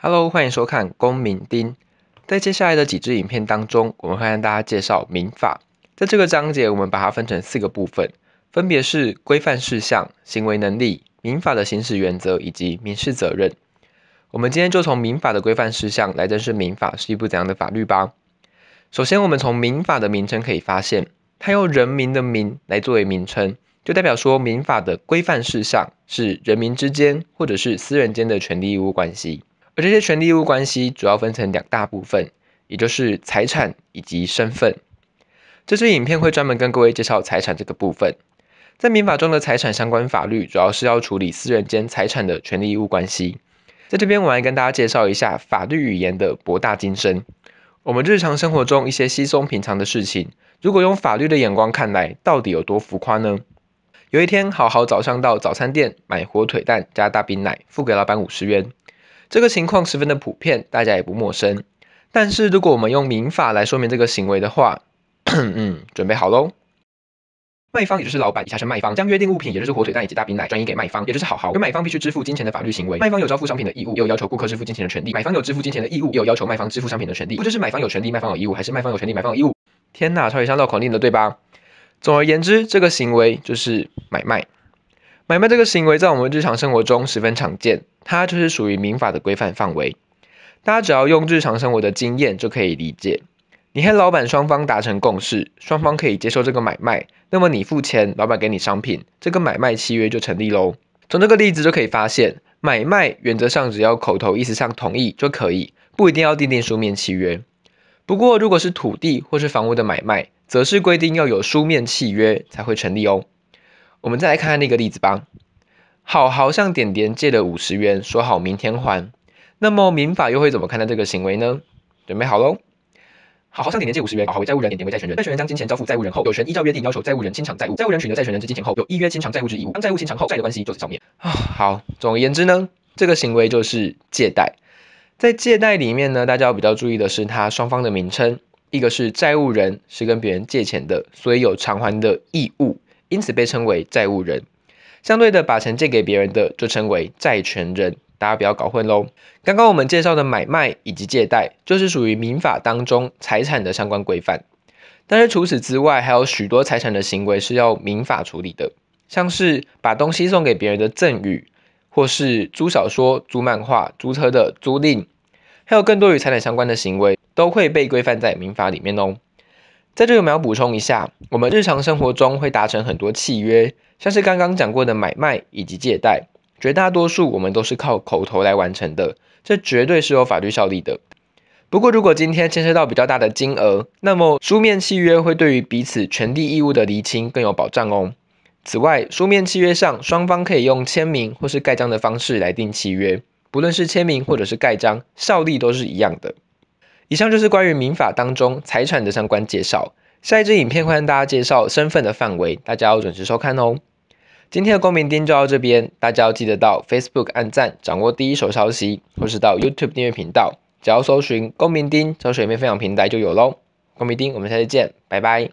Hello，欢迎收看公民丁。在接下来的几支影片当中，我们会向大家介绍民法。在这个章节，我们把它分成四个部分，分别是规范事项、行为能力、民法的行使原则以及民事责任。我们今天就从民法的规范事项来认识民法是一部怎样的法律吧。首先，我们从民法的名称可以发现，它用人民的民来作为名称，就代表说民法的规范事项是人民之间或者是私人间的权利义务关系。而这些权利义务关系主要分成两大部分，也就是财产以及身份。这支影片会专门跟各位介绍财产这个部分。在民法中的财产相关法律，主要是要处理私人间财产的权利义务关系。在这边，我来跟大家介绍一下法律语言的博大精深。我们日常生活中一些稀松平常的事情，如果用法律的眼光看来，到底有多浮夸呢？有一天，好好早上到早餐店买火腿蛋加大饼奶，付给老板五十元。这个情况十分的普遍，大家也不陌生。但是如果我们用民法来说明这个行为的话，嗯，准备好喽。卖方也就是老板，以下是卖方，将约定物品也就是火腿蛋以及大饼奶转移给卖方也就是好好，跟买方必须支付金钱的法律行为。卖方有交付商品的义务，也有要求顾客支付金钱的权利。买方有支付金钱的义务，也有要求卖方支付商品的权利。不知是买方有权利，卖方有义务，还是卖方有权利，买方有义务？天哪，超级上绕口令的，对吧？总而言之，这个行为就是买卖。买卖这个行为在我们日常生活中十分常见，它就是属于民法的规范范围。大家只要用日常生活的经验就可以理解。你和老板双方达成共识，双方可以接受这个买卖，那么你付钱，老板给你商品，这个买卖契约就成立喽。从这个例子就可以发现，买卖原则上只要口头意思上同意就可以，不一定要订定书面契约。不过如果是土地或是房屋的买卖，则是规定要有书面契约才会成立哦。我们再来看看那个例子吧。好好向点点借了五十元，说好明天还。那么民法又会怎么看待这个行为呢？准备好喽。好好向点点借五十元，好好为债务人，点点为债权人。债权人将金钱交付债务人后，有权依照约定要求债务人清偿债务。债务人取得债权人之金钱后，有依约清偿债务之义务。当债务清偿后，债的关系就此消灭。啊，好，总而言之呢，这个行为就是借贷。在借贷里面呢，大家要比较注意的是，它双方的名称，一个是债务人，是跟别人借钱的，所以有偿还的义务。因此被称为债务人，相对的把钱借给别人的就称为债权人，大家不要搞混喽。刚刚我们介绍的买卖以及借贷，就是属于民法当中财产的相关规范。但是除此之外，还有许多财产的行为是要民法处理的，像是把东西送给别人的赠与，或是租小说、租漫画、租车的租赁，还有更多与财产相关的行为，都会被规范在民法里面哦。在这里要补充一下，我们日常生活中会达成很多契约，像是刚刚讲过的买卖以及借贷，绝大多数我们都是靠口头来完成的，这绝对是有法律效力的。不过如果今天牵涉到比较大的金额，那么书面契约会对于彼此权利义务的厘清更有保障哦。此外，书面契约上双方可以用签名或是盖章的方式来定契约，不论是签名或者是盖章，效力都是一样的。以上就是关于民法当中财产的相关介绍，下一支影片会跟大家介绍身份的范围，大家要准时收看哦。今天的公民丁就到这边，大家要记得到 Facebook 按赞，掌握第一手消息，或是到 YouTube 订阅频道，只要搜寻公民丁，找水面分享平台就有喽。公民丁，我们下次见，拜拜。